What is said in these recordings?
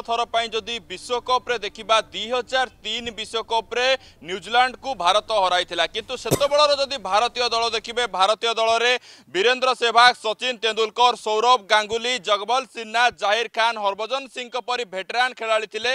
थर पर जदि विश्वकप्रे देखा दुई हजार तीन विश्वकप्रे न्यूजीलैंड को भारत हर कितु से जदि भारतीय दल देखिए भारतीय दल में वीरेंद्र सेहवाग सचिन तेंदुलकर सौरभ गांगुली जगबल सिन्हा जाहिर खान हरभजन सिंह परी भेटेरान खेला थे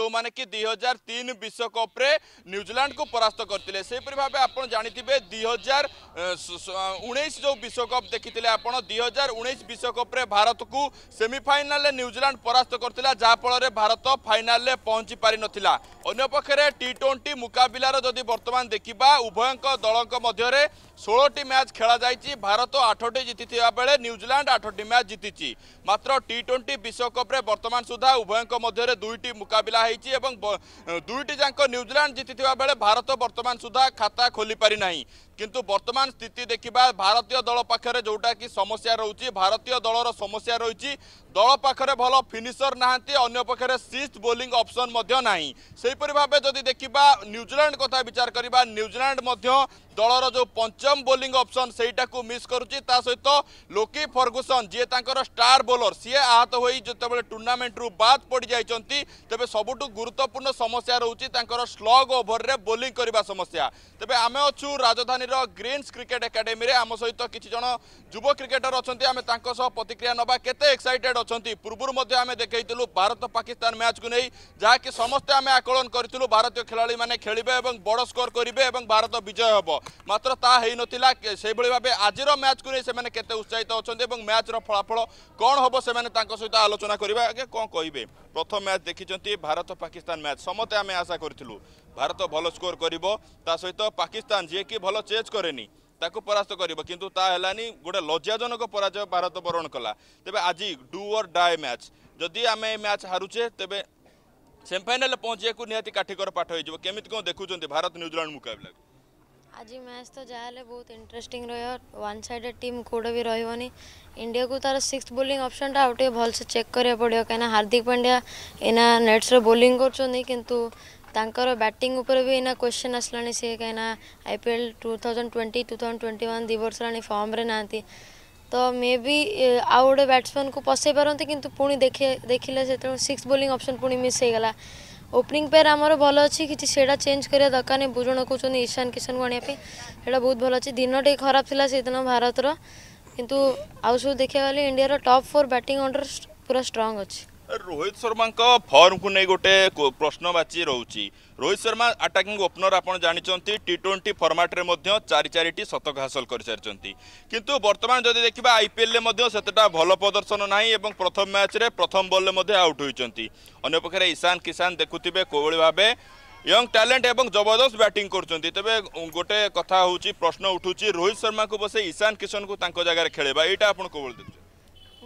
जो मैंने कि दुई हजार तीन विश्वकप्रे न्यूजीलैंड को परास्त करते भाव आप जानते दुई हजार उन्नीस जो विश्वकप देखी आप दुई हजार उन्नीस विश्वकप्रे भारत को सेमिफाइनाल न्यूजीलैंड परास्त करता ଯାହାଫଳରେ ଭାରତ ଫାଇନାଲରେ ପହଞ୍ଚି ପାରିନଥିଲା ଅନ୍ୟପକ୍ଷରେ ଟି ଟ୍ୱେଣ୍ଟି ମୁକାବିଲାର ଯଦି ବର୍ତ୍ତମାନ ଦେଖିବା ଉଭୟଙ୍କ ଦଳଙ୍କ ମଧ୍ୟରେ ଷୋହଳଟି ମ୍ୟାଚ୍ ଖେଳାଯାଇଛି ଭାରତ ଆଠଟି ଜିତିଥିବା ବେଳେ ନ୍ୟୁଜିଲାଣ୍ଡ ଆଠଟି ମ୍ୟାଚ୍ ଜିତିଛି ମାତ୍ର ଟି ଟ୍ୱେଣ୍ଟି ବିଶ୍ୱକପ୍ରେ ବର୍ତ୍ତମାନ ସୁଦ୍ଧା ଉଭୟଙ୍କ ମଧ୍ୟରେ ଦୁଇଟି ମୁକାବିଲା ହୋଇଛି ଏବଂ ଦୁଇଟି ଯାକ ନ୍ୟୁଜିଲାଣ୍ଡ ଜିତିଥିବା ବେଳେ ଭାରତ ବର୍ତ୍ତମାନ ସୁଦ୍ଧା ଖାତା ଖୋଲିପାରିନାହିଁ কিন্তু বর্তমান স্থিতি দেখা ভারতীয় দল পাখে যেটা কি সমস্যা রয়েছে ভারতীয় দলর সমস্যা রয়েছে দল পাখে ভাল ফিনিশর না অন্য পক্ষে সিস্ট বোলিং অপসন না সেইপরি ভাবে যদি দেখা নিউজিল্যান্ড কথা বিচার করা নিউজিল্যান্ড দলর যে পঞ্চম বোলিং অপসন সেইটা মিস করুচি তা সহিত লোকি ফর্গুসন যে তাঁর স্টার বোলর সি আহত হয়ে যেতবে টুর্ণামেন্টর বাদ পড়ি যাই তবে সবুঠু গুরুত্বপূর্ণ সমস্যা রয়েছে তাঁর স্লগ ওভরের বোলিং করা সমস্যা তবে আমি অছু রাজধানী দিল্লীর গ্রিন্স ক্রিকেট একাডেমি আম সহ কিছু জন যুব ক্রিকেটর অনেক আমি তাহ প্রতিক্রিয়া নেওয়া কেতে এক্সাইটেড অনেক পূর্ব আমি দেখাইলু ভারত পাকিস্তান ম্যাচক নেই যা কি সমস্তে আমি আকলন করেছিল ভারতীয় খেলাড়ি মানে খেলবে এবং বড় স্কোর করবে এবং ভারত বিজয় হব মাত্র তা হয়ে নথিলা সেইভাবে ভাবে আজির ম্যাচক নিয়ে সে কেতে উৎসাহিত অনেক এবং ম্যাচর ফলাফল কণ হব সে সহ আলোচনা করা আগে কম কে প্রথম ম্যাচ দেখি ভারত পাকিস্তান ম্যাচ সমতে আমি আশা করেছিল ଭାରତ ଭଲ ସ୍କୋର କରିବ ତା ସହିତ ପାକିସ୍ତାନ ଯିଏକି ଭଲ ଚେଜ୍ କରେନି ତାକୁ ପରାସ୍ତ କରିବ କିନ୍ତୁ ତା ହେଲାନି ଗୋଟେ ଲଜ୍ଜାଜନକ ପରାଜୟ ଭାରତ ବରଣ କଲା ତେବେ ଆଜି ଡୁ ଅର୍ ଡାଏ ମ୍ୟାଚ୍ ଯଦି ଆମେ ଏ ମ୍ୟାଚ୍ ହାରୁଛେ ତେବେ ସେମିଫାଇନାଲ୍ରେ ପହଞ୍ଚିବାକୁ ନିହାତି କାଠିକର ପାଠ ହେଇଯିବ କେମିତି କ'ଣ ଦେଖୁଛନ୍ତି ଭାରତ ନ୍ୟୁଜିଲାଣ୍ଡ ମୁକାବିଲାକୁ ଆଜି ମ୍ୟାଚ୍ ତ ଯାହା ହେଲେ ବହୁତ ଇଣ୍ଟରେଷ୍ଟିଂ ରହିବ ୱାନ୍ ସାଇଡ଼େଡ଼ ଟିମ୍ କେଉଁଟା ବି ରହିବନି ଇଣ୍ଡିଆକୁ ତାର ସିକ୍ସ ବୋଲିଂ ଅପସନ୍ଟା ଆଉ ଟିକେ ଭଲସେ ଚେକ୍ କରିବାକୁ ପଡ଼ିବ କାହିଁକିନା ହାର୍ଦ୍ଦିକ ପାଣ୍ଡ୍ୟା ଏଇନା ନେଟ୍ସରେ ବୋଲିଂ କରୁଛନ୍ତି କିନ୍ତୁ बैटिंग भी उपरना क्वेश्चन आसला सी कहीं IPL two thousand twenty two thousand twenty one दु वर्ष फर्म्रे ना तो मे बी आउ गोटे बैट्समैन को पसई पारती कि पुणी देख देखे से सिक्स बोलींग अपसन पुणी मिसाला ओपनिंग पेयर आमर भल अच्छी किसी से चेंज कर दरकार नहीं बुजुण कौन ईशान किशन को आने पर बहुत भल अच्छे दिन टे खराब थी दिन भारत कितु आउ सब देखा गल India top four batting under पूरा स्ट्रंग अच्छी রোহিত শর্মা ফর্মকু নেই গোটে প্রশ্নবাচী রয়েছে রোহিত শর্মা আটাকিং ওপনর আপনার জাঁচান টি টোয়েন্টি ফর্মাটে চারি চারিটি শতক হাসল করে সারি কিন্তু বর্তমান যদি দেখা আইপিএল সেতটা ভালো প্রদর্শন না এবং প্রথম ম্যাচে প্রথম বলে আউট হয়েছেন অন্যপক্ষে ঈশান কিষান দেখুবে কোভাবে ভাবে ইয়ং ট্যালেন্ট এবং জবরদস্ত ব্যাটিং করছেন তবে গোটে কথা হচ্ছে প্রশ্ন উঠুছি রোহিত শর্মা বসে ইশান কিষান তাঙ্ক জায়গায় খেলে এইটা আপনার কোভাবে দেখছেন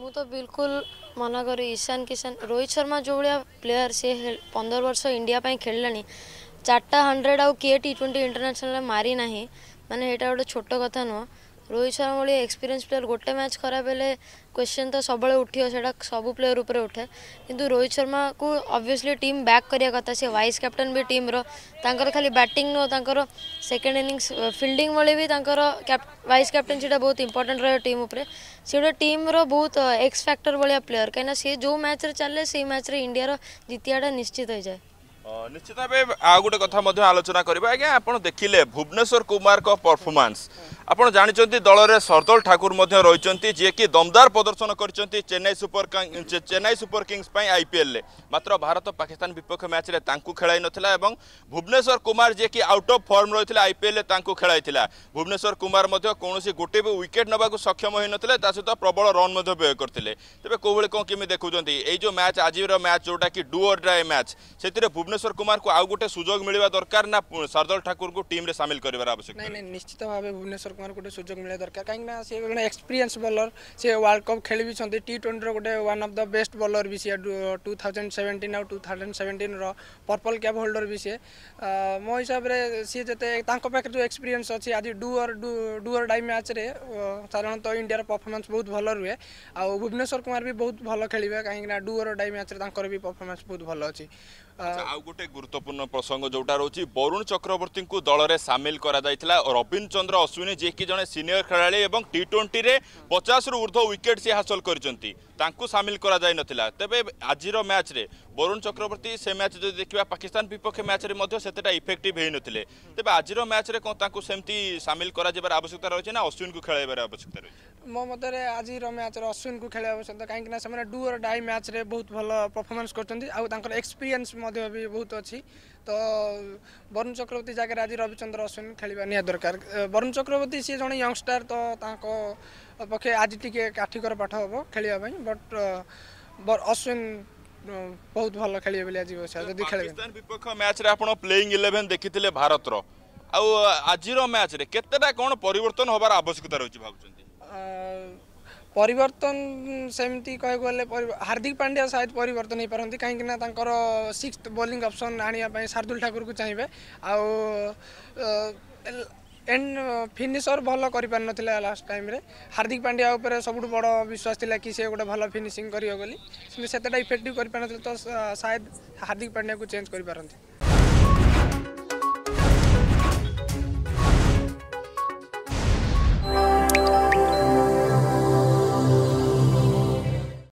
ମୁଁ ତ ବିଲକୁଲ ମନା କରେ ଇଶାନ କିଶାନ ରୋହିତ ଶର୍ମା ଯେଉଁଭଳିଆ ପ୍ଲେୟାର ସେ ପନ୍ଦର ବର୍ଷ ଇଣ୍ଡିଆ ପାଇଁ ଖେଳିଲାଣି ଚାରିଟା ହଣ୍ଡ୍ରେଡ଼ ଆଉ କିଏ ଟି ଟ୍ୱେଣ୍ଟି ଇଣ୍ଟରନ୍ୟାସନାଲ ମାରିନାହିଁ ମାନେ ଏଇଟା ଗୋଟେ ଛୋଟ କଥା ନୁହଁ ରୋହିତ ଶର୍ମା ଭଳି ଏକ୍ସପିରିଏନ୍ସ ପ୍ଲେୟର ଗୋଟେ ମ୍ୟାଚ୍ ଖରାପ ହେଲେ କ୍ୱେଶ୍ଚନ୍ ତ ସବୁବେଳେ ଉଠିବ ସେଇଟା ସବୁ ପ୍ଲେୟର ଉପରେ ଉଠେ କିନ୍ତୁ ରୋହିତ ଶର୍ମାକୁ ଅବଭିୟସ୍ଲି ଟିମ୍ ବ୍ୟାକ୍ କରିବା କଥା ସେ ଭାଇସ୍ କ୍ୟାପ୍ଟେନ୍ ବି ଟିମ୍ର ତାଙ୍କର ଖାଲି ବ୍ୟାଟିଂ ନୁହଁ ତାଙ୍କର ସେକେଣ୍ଡ ଇନିଂସ୍ ଫିଲ୍ଡିଂ ଭଳି ବି ତାଙ୍କର ଭାଇସ୍ କ୍ୟାପ୍ଟେନ୍ ସେଇଟା ବହୁତ ଇମ୍ପୋର୍ଟାଣ୍ଟ ରହିବ ଟିମ୍ ଉପରେ ସେ ଗୋଟେ ଟିମ୍ର ବହୁତ ଏକ୍ସ ଫ୍ୟାକ୍ଟର ଭଳିଆ ପ୍ଲେୟର କାହିଁକିନା ସେ ଯେଉଁ ମ୍ୟାଚ୍ରେ ଚାଲିଲେ ସେଇ ମ୍ୟାଚ୍ରେ ଇଣ୍ଡିଆର ଜିତିବାଟା ନିଶ୍ଚିତ ହୋଇଯାଏ ନିଶ୍ଚିତ ଭାବେ ଆଉ ଗୋଟେ କଥା ମଧ୍ୟ ଆଲୋଚନା କରିବା ଆଜ୍ଞା ଆପଣ ଦେଖିଲେ ଭୁବନେଶ୍ୱର କୁମାରଙ୍କ ପରଫର୍ମାନ୍ସ ଆପଣ ଜାଣିଛନ୍ତି ଦଳରେ ସରଦଳ ଠାକୁର ମଧ୍ୟ ରହିଛନ୍ତି ଯିଏକି ଦମଦାର ପ୍ରଦର୍ଶନ କରିଛନ୍ତି Chennai super Chennai super kings ପାଇଁ ଆଇପିଏଲ୍ରେ ମାତ୍ର ଭାରତ ପାକିସ୍ତାନ ବିପକ୍ଷ ମ୍ୟାଚ୍ରେ ତାଙ୍କୁ ଖେଳାଇ ନଥିଲା ଏବଂ ଭୁବନେଶ୍ୱର କୁମାର ଯିଏକି ଆଉଟ୍ ଅଫ୍ ଫର୍ମ ରହିଥିଲେ ଆଇପିଏଲ୍ରେ ତାଙ୍କୁ ଖେଳାଇଥିଲା ଭୁବନେଶ୍ୱର କୁମାର ମଧ୍ୟ କୌଣସି ଗୋଟିଏ ବି ୱିକେଟ୍ ନେବାକୁ ସକ୍ଷମ ହୋଇନଥିଲେ ତା ସହିତ ପ୍ରବଳ ରନ୍ ମଧ୍ୟ ବ୍ୟୟ କରିଥିଲେ ତେବେ କେଉଁଭଳି କ'ଣ କେମିତି ଦେଖୁଛନ୍ତି ଏଇ ଯେଉଁ ମ୍ୟାଚ୍ ଆଜିର ମ୍ୟାଚ୍ ଯେଉଁଟାକି ଡୁ ଅର୍ ଡ୍ରାଏ ମ୍ୟାଚ୍ ସେଥିରେ ଭୁବନେଶ୍ୱର କୁମାରକୁ ଆଉ ଗୋଟେ ସୁଯୋଗ ମିଳିବା ଦରକାର ନା ଶାରଦଳ ଠାକୁରଙ୍କୁ ଟିମ୍ରେ ସାମିଲ କରିବାର ଆବଶ୍ୟକ ନାଇଁ ନାଇଁ ନିଶ୍ଚିତ ଭାବେ ଭୁବନେଶ୍ୱର କୁମାର ଗୋଟେ ସୁଯୋଗ ମିଳିବା ଦରକାର କାହିଁକିନା ସେ ଜଣେ ଏକ୍ସପିରିଏନ୍ସ ବୋଲର ସେ ୱାର୍ଲଡ଼ କପ୍ ଖେଳି ବି ଟି ଟ୍ୱେଣ୍ଟିର ଗୋଟେ one of the best bowler ବି ସିଏ ଟୁ ଥାଉଜେଣ୍ଡ ସେଭେଣ୍ଟିନ୍ ଆଉ ଟୁ ଥାଉଜେଣ୍ଡ ସେଭେଣ୍ଟିନ୍ର ପର୍ପଲ୍ କ୍ୟାବ୍ ହୋଲ୍ଡର୍ ବି ସିଏ ମୋ ହିସାବରେ ସିଏ ଯେତେ ତାଙ୍କ ପାଖରେ ଯେଉଁ ଏକ୍ସପିରିଏନ୍ସ ଅଛି ଆଜି ଡୁଅର୍ ଡୁଅର୍ ଡାଇ ମ୍ୟାଚ୍ରେ ସାଧାରଣତଃ ଇଣ୍ଡିଆର ପରଫର୍ମାନ୍ସ ବହୁତ ଭଲ ରୁହେ ଆଉ ଭୁବନେଶ୍ୱର କୁମାର ବି ବହୁତ ଭଲ ଖେଳିବେ କାହିଁକିନା ଡୁଅର୍ ଡାଇ ମ୍ୟାଚ୍ରେ ତାଙ୍କର ବି ପରଫର୍ମାନ୍ସ ବହୁତ ଭଲ ଅଛି ଆଉ ଗୋଟେ ଗୁରୁତ୍ୱପୂର୍ଣ୍ଣ ପ୍ରସଙ୍ଗ ଯେଉଁଟା ରହୁଛି ବରୁଣ ଚକ୍ରବର୍ତ୍ତୀଙ୍କୁ ଦଳରେ ସାମିଲ କରାଯାଇଥିଲା ରବୀନ ଚନ୍ଦ୍ର ଅଶ୍ୱିନୀ ଯିଏକି ଜଣେ ସିନିୟର ଖେଳାଳି ଏବଂ ଟି ଟ୍ୱେଣ୍ଟିରେ ପଚାଶରୁ ଉର୍ଦ୍ଧ୍ୱ ୱିକେଟ୍ ସିଏ ହାସଲ କରିଛନ୍ତି ତାଙ୍କୁ ସାମିଲ କରାଯାଇନଥିଲା ତେବେ ଆଜିର ମ୍ୟାଚ୍ରେ ବରୁଣ ଚକ୍ରବର୍ତ୍ତୀ ସେ ମ୍ୟାଚ୍ ଯଦି ଦେଖିବା ପାକିସ୍ତାନ ବିପକ୍ଷ ମ୍ୟାଚ୍ରେ ମଧ୍ୟ ସେତେଟା ଇଫେକ୍ଟିଭ୍ ହୋଇନଥିଲେ ତେବେ ଆଜିର ମ୍ୟାଚ୍ରେ କ'ଣ ତାଙ୍କୁ ସେମିତି ସାମିଲ କରାଯିବାର ଆବଶ୍ୟକତା ରହିଛି ନା ଅଶ୍ୱିନକୁ ଖେଳାଇବାର ଆବଶ୍ୟକତା ରହିଛି ମୋ ମତରେ ଆଜିର ମ୍ୟାଚ୍ରେ ଅଶ୍ୱିନକୁ ଖେଳିବା ଆବଶ୍ୟକତା କାହିଁକିନା ସେମାନେ ଡୁ ଅର୍ ଡାଇ ମ୍ୟାଚ୍ରେ ବହୁତ ଭଲ ପରଫର୍ମାନ୍ସ କରୁଛନ୍ତି ଆଉ ତାଙ୍କର ଏକ୍ସପିରିଏନ୍ସ ମଧ୍ୟ ବି ବହୁତ ଅଛି ତ ବରୁଣ ଚକ୍ରବର୍ତ୍ତୀ ଜାଗାରେ ଆଜି ରବିଚନ୍ଦ୍ର ଅଶ୍ୱିନ ଖେଳିବା ନିହାତି ଦରକାର ବରୁଣ ଚକ୍ରବର୍ତ୍ତୀ ସିଏ ଜଣେ ୟଙ୍ଗଷ୍ଟାର ତ ତାଙ୍କ ପକ୍ଷେ ଆଜି ଟିକେ କାଠିକର ପାଠ ହେବ ଖେଳିବା ପାଇଁ ବଟ୍ ଅଶ୍ୱିନ ବହୁତ ଭଲ ଖେଳିବେ ବୋଲି ଆଜି ଯଦି ଖେଳିବେ ବିପକ୍ଷ ମ୍ୟାଚ୍ରେ ଆପଣ ପ୍ଲେଇଂ ଇଲେଭେନ୍ ଦେଖିଥିଲେ ଭାରତର ଆଉ ଆଜିର ମ୍ୟାଚ୍ରେ କେତେଟା କ'ଣ ପରିବର୍ତ୍ତନ ହେବାର ଆବଶ୍ୟକତା ରହିଛି ଭାବୁଛନ୍ତି ପରିବର୍ତ୍ତନ ସେମିତି କହିବାକୁ ଗଲେ ହାର୍ଦ୍ଦିକ ପାଣ୍ଡ୍ୟା ସାୟଦ ପରିବର୍ତ୍ତନ ହୋଇପାରନ୍ତି କାହିଁକିନା ତାଙ୍କର ସିକ୍ସ ବୋଲିଂ ଅପସନ୍ ଆଣିବା ପାଇଁ ଶାର୍ଦୁଲ ଠାକୁରକୁ ଚାହିଁବେ ଆଉ एंड फिनिशर भल कर लास्ट टाइम हार्दिक पांड्या उपर सब बड़ विश्वास था कि सी गोटे भल फिनिशिंग करेंगे इफेक्टिव कर तो शायद हार्दिक पांड्या को चेंज कर पारती